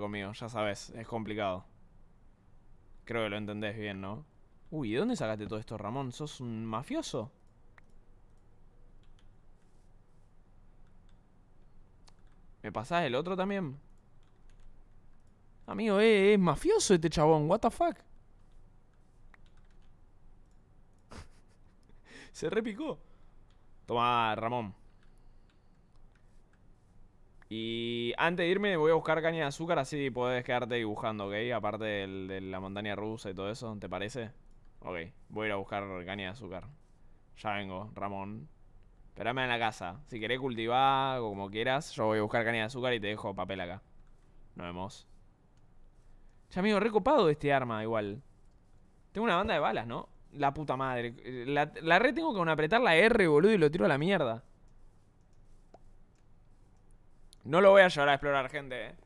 conmigo, ya sabes, es complicado. Creo que lo entendés bien, ¿no? Uy, ¿de dónde sacaste todo esto, Ramón? ¿Sos un mafioso? ¿Me pasás el otro también? Amigo, eh, es mafioso este chabón, what the fuck? Se repicó. Toma, Ramón. Y antes de irme voy a buscar caña de azúcar, así podés quedarte dibujando, ¿ok? Aparte de la montaña rusa y todo eso, ¿te parece? Ok, voy a ir a buscar caña de azúcar. Ya vengo, Ramón. Esperame en la casa. Si querés cultivar o como quieras, yo voy a buscar caña de azúcar y te dejo papel acá. Nos vemos. Ya, amigo, recopado este arma igual. Tengo una banda de balas, ¿no? La puta madre. La, la tengo que apretar la R, boludo, y lo tiro a la mierda. No lo voy a llevar a explorar, gente, ¿eh?